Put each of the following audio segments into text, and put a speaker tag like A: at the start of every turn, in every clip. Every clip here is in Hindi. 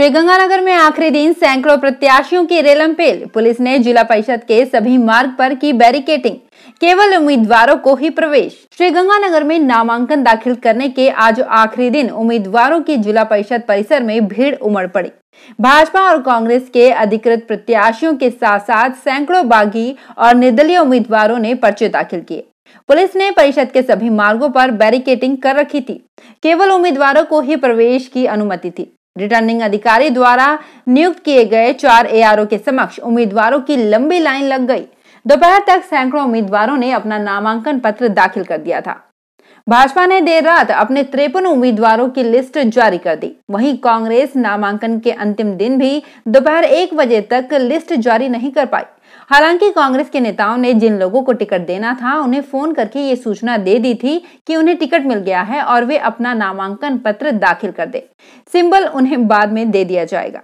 A: श्रीगंगानगर में आखिरी दिन सैकड़ों प्रत्याशियों की रेलम पेल पुलिस ने जिला परिषद के सभी मार्ग पर की बैरिकेटिंग केवल उम्मीदवारों को ही प्रवेश श्रीगंगानगर में नामांकन दाखिल करने के आज आखिरी दिन उम्मीदवारों की जिला परिषद परिसर में भीड़ उमड़ पड़ी भाजपा और कांग्रेस के अधिकृत प्रत्याशियों के साथ साथ सैकड़ों बागी और निर्दलीय उम्मीदवारों ने पर्चे दाखिल किए पुलिस ने परिषद के सभी मार्गों पर बैरिकेटिंग कर रखी थी केवल उम्मीदवारों को ही प्रवेश की अनुमति थी रिटर्निंग अधिकारी द्वारा नियुक्त किए गए चार एआरओ के समक्ष उम्मीदवारों की लंबी लाइन लग गई दोपहर तक सैकड़ों उम्मीदवारों ने अपना नामांकन पत्र दाखिल कर दिया था भाजपा ने देर रात अपने तिरपन उम्मीदवारों की लिस्ट जारी कर दी वहीं कांग्रेस नामांकन के अंतिम दिन भी दोपहर एक बजे तक लिस्ट जारी नहीं कर पाई हालांकि कांग्रेस के नेताओं ने जिन लोगों को टिकट देना था उन्हें फोन करके ये सूचना दे दी थी कि उन्हें टिकट मिल गया है और वे अपना नामांकन पत्र दाखिल कर दे सिंबल उन्हें बाद में दे दिया जाएगा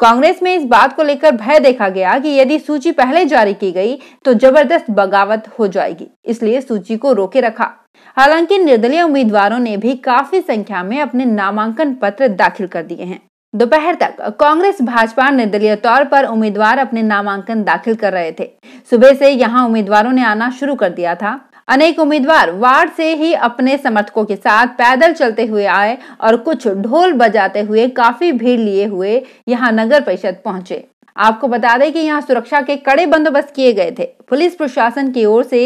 A: कांग्रेस में इस बात को लेकर भय देखा गया कि यदि सूची पहले जारी की गई तो जबरदस्त बगावत हो जाएगी इसलिए सूची को रोके रखा हालांकि निर्दलीय उम्मीदवारों ने भी काफी संख्या में अपने नामांकन पत्र दाखिल कर दिए हैं दोपहर तक कांग्रेस भाजपा निर्दलीय तौर पर उम्मीदवार अपने नामांकन दाखिल कर रहे थे सुबह से यहां उम्मीदवारों ने आना शुरू कर दिया था अनेक उम्मीदवार वार्ड से ही अपने समर्थकों के साथ पैदल चलते हुए आए और कुछ ढोल बजाते हुए काफी भीड़ लिए हुए यहाँ नगर परिषद पहुंचे आपको बता दें कि यहाँ सुरक्षा के कड़े बंदोबस्त किए गए थे पुलिस प्रशासन की ओर से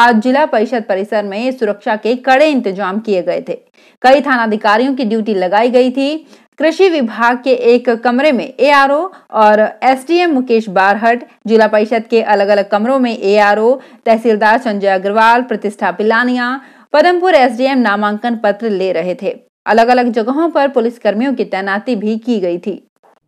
A: आज जिला परिषद परिसर में सुरक्षा के कड़े इंतजाम किए गए थे कई थाना अधिकारियों की ड्यूटी लगाई गई थी कृषि विभाग के एक कमरे में एआरओ और एसडीएम मुकेश बारहट जिला परिषद के अलग अलग कमरों में एआरओ तहसीलदार संजय अग्रवाल प्रतिष्ठा पिलानिया पदमपुर एसडीएम नामांकन पत्र ले रहे थे अलग अलग जगहों पर पुलिस कर्मियों की तैनाती भी की गई थी